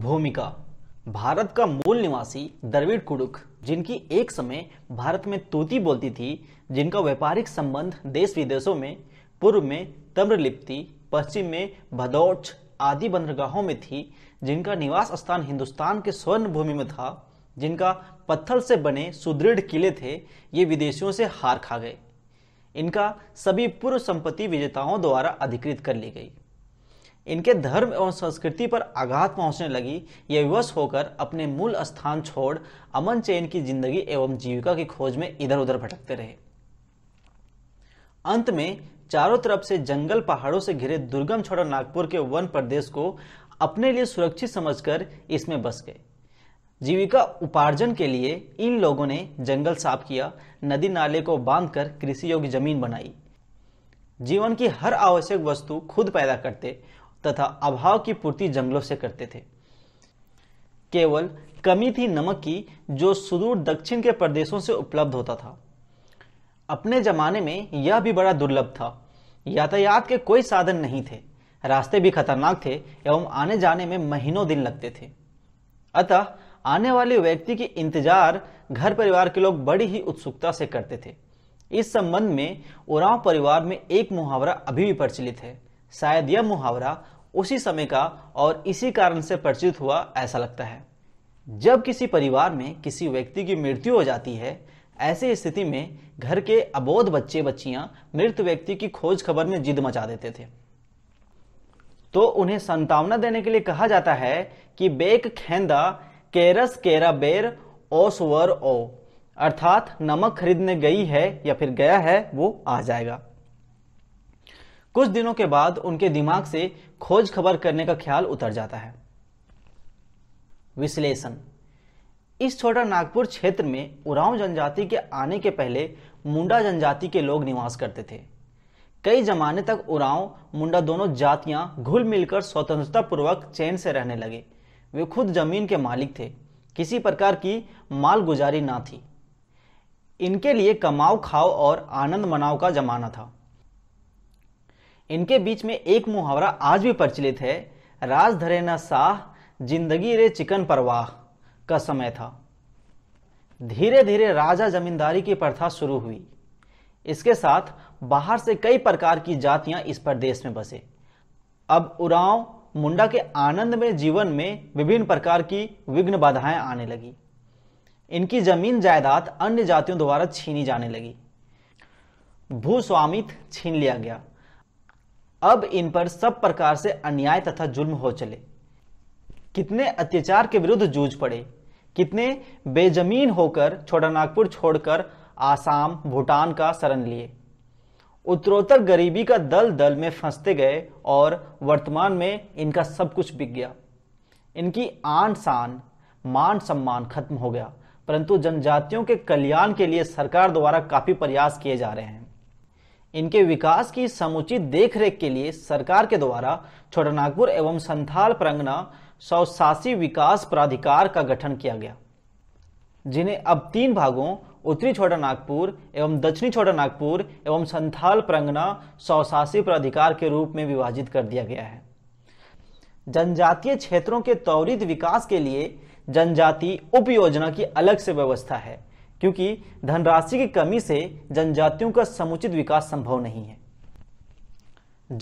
भूमिका भारत का मूल निवासी द्रविड़ कुडुक जिनकी एक समय भारत में तोती बोलती थी जिनका व्यापारिक संबंध देश विदेशों में पूर्व में तम्रलिप्ति पश्चिम में भदौच आदि बंदरगाहों में थी जिनका निवास स्थान हिंदुस्तान के स्वर्ण भूमि में था जिनका पत्थर से बने सुदृढ़ किले थे ये विदेशियों से हार खा गए इनका सभी पूर्व संपत्ति विजेताओं द्वारा अधिकृत कर ली गई इनके धर्म एवं संस्कृति पर आघात पहुंचने लगी ये विवश होकर अपने मूल स्थान छोड़ अमन चैन की जिंदगी एवं जीविका की खोज में इधर उधर भटकते रहे अंत में चारों तरफ से जंगल पहाड़ों से घिरे दुर्गम छोड़ा नागपुर के वन प्रदेश को अपने लिए सुरक्षित समझकर इसमें बस गए जीविका उपार्जन के लिए इन लोगों ने जंगल साफ किया नदी नाले को बांधकर कृषि योग्य जमीन बनाई जीवन की हर आवश्यक वस्तु खुद पैदा करते तथा अभाव की पूर्ति जंगलों से करते थे केवल कमी थी नमक की जो सुदूर दक्षिण के प्रदेशों से उपलब्ध होता था अपने जमाने में यह भी बड़ा दुर्लभ था यातायात के कोई साधन नहीं थे रास्ते भी खतरनाक थे एवं आने जाने में महीनों दिन लगते थे अतः आने वाले व्यक्ति के इंतजार घर परिवार के लोग बड़ी ही उत्सुकता से करते थे इस संबंध में उरांव परिवार में एक मुहावरा अभी भी प्रचलित है शायद यह मुहावरा उसी समय का और इसी कारण से परिचित हुआ ऐसा लगता है जब किसी परिवार में किसी व्यक्ति की मृत्यु हो जाती है ऐसी स्थिति में घर के अबोध बच्चे बच्चियां मृत व्यक्ति की खोज खबर में जिद मचा देते थे तो उन्हें संतावना देने के लिए कहा जाता है कि बेक खेंदा केरस केरा बेर ओसवर ओ अर्थात नमक खरीदने गई है या फिर गया है वो आ जाएगा कुछ दिनों के बाद उनके दिमाग से खोज खबर करने का ख्याल उतर जाता है विश्लेषण इस छोटा नागपुर क्षेत्र में उरांव जनजाति के आने के पहले मुंडा जनजाति के लोग निवास करते थे कई जमाने तक उरांव मुंडा दोनों जातियां घुल मिलकर स्वतंत्रता पूर्वक चैन से रहने लगे वे खुद जमीन के मालिक थे किसी प्रकार की मालगुजारी ना थी इनके लिए कमाओ खाओ और आनंद मनाओ का जमाना था इनके बीच में एक मुहावरा आज भी प्रचलित है राज धरे न शाह जिंदगी रे चिकन परवाह का समय था धीरे धीरे राजा जमींदारी की प्रथा शुरू हुई इसके साथ बाहर से कई प्रकार की जातियां इस प्रदेश में बसे अब उराव मुंडा के आनंद में जीवन में विभिन्न प्रकार की विघ्न बाधाएं आने लगी इनकी जमीन जायदाद अन्य जातियों द्वारा छीनी जाने लगी भूस्वामित्व छीन लिया गया अब इन पर सब प्रकार से अन्याय तथा जुल्म हो चले कितने अत्याचार के विरुद्ध जूझ पड़े कितने बेजमीन होकर छोटा नागपुर छोड़कर आसाम भूटान का शरण लिए उत्तरोत्तर गरीबी का दल दल में फंसते गए और वर्तमान में इनका सब कुछ बिक गया इनकी आन शान मान सम्मान खत्म हो गया परंतु जनजातियों के कल्याण के लिए सरकार द्वारा काफी प्रयास किए जा रहे हैं इनके विकास की समुचित देखरेख के लिए सरकार के द्वारा छोटानागपुर एवं संथाल प्रंगना स्वशासी विकास प्राधिकार का गठन किया गया जिन्हें अब तीन भागों उत्तरी छोटा नागपुर एवं दक्षिणी छोटा नागपुर एवं संथाल प्रंगना स्वशासी प्राधिकार के रूप में विभाजित कर दिया गया है जनजातीय क्षेत्रों के त्वरित विकास के लिए जनजाति उप योजना की अलग से व्यवस्था है क्योंकि धनराशि की कमी से जनजातियों का समुचित विकास संभव नहीं है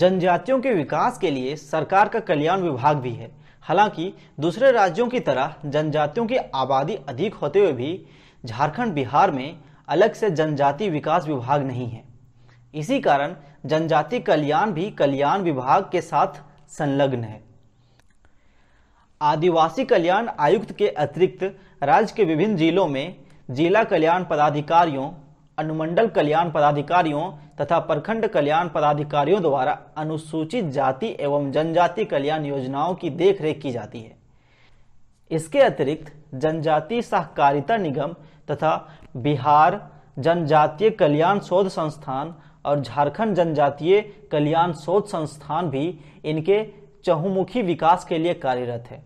जनजातियों के विकास के लिए सरकार का कल्याण विभाग भी है हालांकि दूसरे राज्यों की तरह जनजातियों की आबादी अधिक होते हुए भी झारखंड बिहार में अलग से जनजाति विकास विभाग नहीं है इसी कारण जनजाति कल्याण भी कल्याण विभाग के साथ संलग्न है आदिवासी कल्याण आयुक्त के अतिरिक्त राज्य के विभिन्न जिलों में जिला कल्याण पदाधिकारियों अनुमंडल कल्याण पदाधिकारियों तथा प्रखंड कल्याण पदाधिकारियों द्वारा अनुसूचित जाति एवं जनजाति कल्याण योजनाओं की देखरेख की जाती है इसके अतिरिक्त जनजातीय सहकारिता निगम तथा बिहार जनजातीय कल्याण शोध संस्थान और झारखंड जनजातीय कल्याण शोध संस्थान भी इनके चहुमुखी विकास के लिए कार्यरत है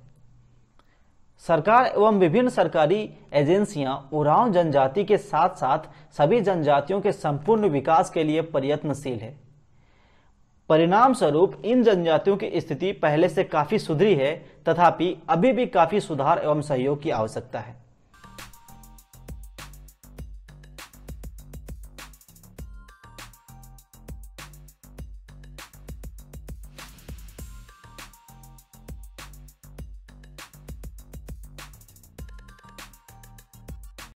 सरकार एवं विभिन्न सरकारी एजेंसियां उरांव जनजाति के साथ साथ सभी जनजातियों के संपूर्ण विकास के लिए प्रयत्नशील है परिणाम स्वरूप इन जनजातियों की स्थिति पहले से काफी सुधरी है तथापि अभी भी काफी सुधार एवं सहयोग की आवश्यकता है